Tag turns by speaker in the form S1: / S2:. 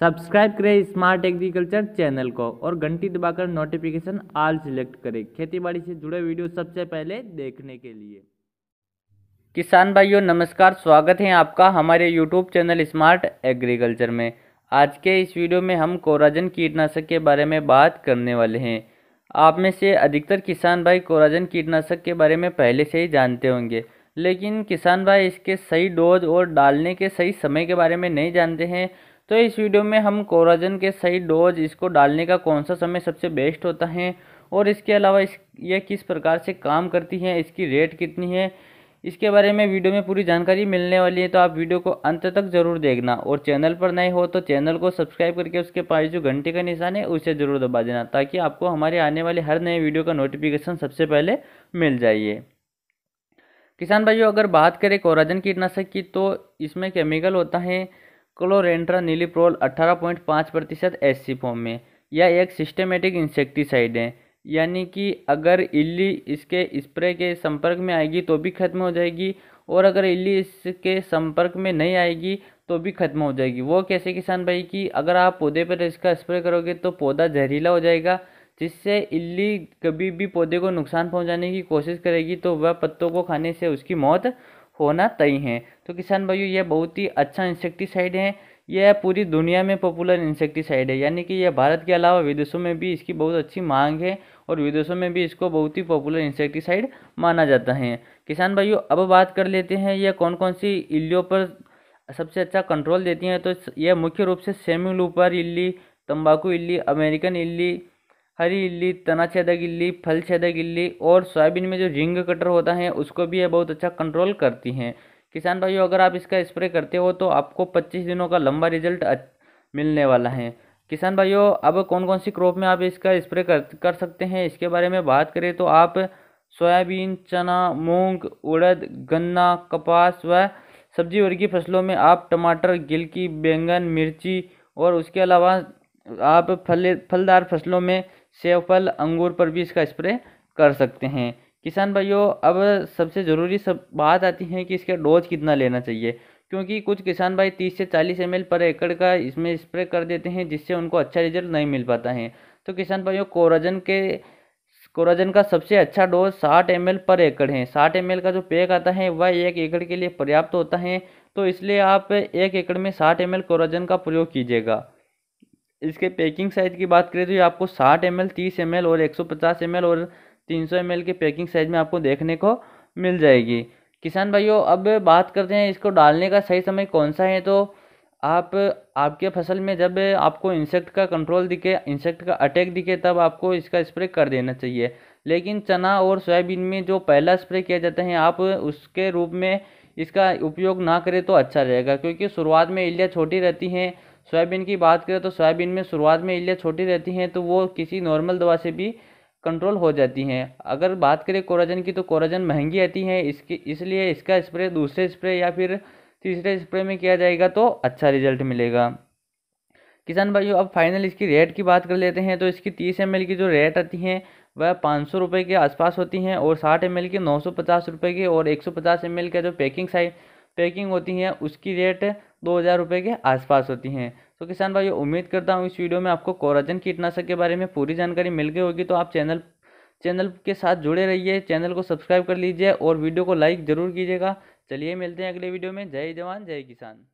S1: subscribe करें smart agriculture channel को और घंटी दबाकर नोटिफिकेशन आल सिलेक्ट करें खेतीबाड़ी से जुड़े वीडियो सबसे पहले देखने के लिए किसान भाइयों नमस्कार स्वागत है आपका हमारे यूट्यूब चैनल स्मार्ट एग्रीकल्चर में आज के इस वीडियो में हम कोराजन कीटनाशक के बारे में बात करने वाले हैं आप में से अधिकतर किसान भाई कोराजन कीटनाशक के बारे में पहले से ही जानते होंगे लेकिन किसान भाई इसके सही डोज और डालने के सही समय के बारे में नहीं जानते हैं तो इस वीडियो में हम कोराजन के सही डोज इसको डालने का कौन सा समय सबसे बेस्ट होता है और इसके अलावा इस यह किस प्रकार से काम करती है इसकी रेट कितनी है इसके बारे में वीडियो में पूरी जानकारी मिलने वाली है तो आप वीडियो को अंत तक ज़रूर देखना और चैनल पर नए हो तो चैनल को सब्सक्राइब करके उसके पास जो घंटे का निशान है उसे ज़रूर दबा देना ताकि आपको हमारे आने वाले हर नए वीडियो का नोटिफिकेशन सबसे पहले मिल जाइए किसान भाइयों अगर बात करें कोराजन कीटनाशक की तो इसमें केमिकल होता है क्लोरेंट्रा नीलीप्रोल 18.5 प्रतिशत एस फॉर्म में यह एक सिस्टेमेटिक इंसेक्टिसाइड है यानी कि अगर इल्ली इसके स्प्रे के संपर्क में आएगी तो भी खत्म हो जाएगी और अगर इल्ली इसके संपर्क में नहीं आएगी तो भी खत्म हो जाएगी वो कैसे किसान भाई कि अगर आप पौधे पर इसका स्प्रे करोगे तो पौधा जहरीला हो जाएगा जिससे इल्ली कभी भी पौधे को नुकसान पहुंचाने की कोशिश करेगी तो वह पत्तों को खाने से उसकी मौत होना तय है तो किसान भाइयों यह बहुत ही अच्छा इंसेक्टिसाइड है यह पूरी दुनिया में पॉपुलर इंसेक्टिसाइड है यानी कि यह भारत के अलावा विदेशों में भी इसकी बहुत अच्छी मांग है और विदेशों में भी इसको बहुत ही पॉपुलर इंसेक्टिसाइड माना जाता है किसान भाइयों अब बात कर लेते हैं यह कौन कौन सी इल्लियों पर सबसे अच्छा कंट्रोल देती हैं तो यह मुख्य रूप से सेमिलूपर लूपर इल्ली तंबाकू इल्ली अमेरिकन इल्ली हरी इल्ली तनाछेदक फल छेदक इली और सोयाबीन में जो रिंग कटर होता है उसको भी ये बहुत अच्छा कंट्रोल करती हैं किसान भाइयों अगर आप इसका स्प्रे करते हो तो आपको पच्चीस दिनों का लंबा रिजल्ट मिलने वाला है किसान भाइयों अब कौन कौन सी क्रॉप में आप इसका स्प्रे कर कर सकते हैं इसके बारे में बात करें तो आप सोयाबीन चना मूंग उड़द गन्ना कपास व सब्जी वर्गीय फसलों में आप टमाटर गिलकी बैंगन मिर्ची और उसके अलावा आप फल फलदार फसलों में सेव फल अंगूर पर भी इसका स्प्रे कर सकते हैं किसान भाइयों अब सबसे ज़रूरी सब बात आती है कि इसका डोज कितना लेना चाहिए क्योंकि कुछ किसान भाई 30 से 40 एम पर एकड़ का इसमें स्प्रे कर देते हैं जिससे उनको अच्छा रिजल्ट नहीं मिल पाता है तो किसान भाइयों कोराजन के कोराजन का सबसे अच्छा डोज 60 एम पर एकड़ है 60 एम का जो पैक आता है वह एक एकड़ के लिए पर्याप्त होता है तो इसलिए आप एक एकड़ में साठ एम कोराजन का प्रयोग कीजिएगा इसके पैकिंग साइज़ की बात करें तो ये आपको 60 एम एल तीस एम एल और 150 एम एल और 300 एम एल के पैकिंग साइज़ में आपको देखने को मिल जाएगी किसान भाइयों अब बात करते हैं इसको डालने का सही समय कौन सा है तो आप आपके फसल में जब आपको इंसेक्ट का कंट्रोल दिखे इंसेक्ट का अटैक दिखे तब आपको इसका स्प्रे कर देना चाहिए लेकिन चना और सोयाबीन में जो पहला स्प्रे किया जाता है आप उसके रूप में इसका उपयोग ना करें तो अच्छा रहेगा क्योंकि शुरुआत में इलियाँ छोटी रहती हैं सोयाबीन की बात करें तो सोयाबीन में शुरुआत में इलियाँ छोटी रहती हैं तो वो किसी नॉर्मल दवा से भी कंट्रोल हो जाती हैं अगर बात करें कोराजन की तो कोराजन महंगी आती है इसकी इसलिए इसका स्प्रे दूसरे स्प्रे या फिर तीसरे स्प्रे में किया जाएगा तो अच्छा रिजल्ट मिलेगा किसान भाइयों अब फाइनल इसकी रेट की बात कर लेते हैं तो इसकी तीस एम की जो रेट आती हैं वह पाँच सौ रुपये के आसपास होती हैं और साठ एम की नौ सौ पचास रुपये की और एक सौ पचास एम का जो पैकिंग साइज पैकिंग होती हैं उसकी रेट दो हज़ार रुपये के आसपास होती हैं तो किसान भाई उम्मीद करता हूँ इस वीडियो में आपको कोराजन कीटनाशक के बारे में पूरी जानकारी मिल गई होगी तो आप चैनल चैनल के साथ जुड़े रहिए चैनल को सब्सक्राइब कर लीजिए और वीडियो को लाइक ज़रूर कीजिएगा चलिए मिलते हैं अगले वीडियो में जय जवान जय किसान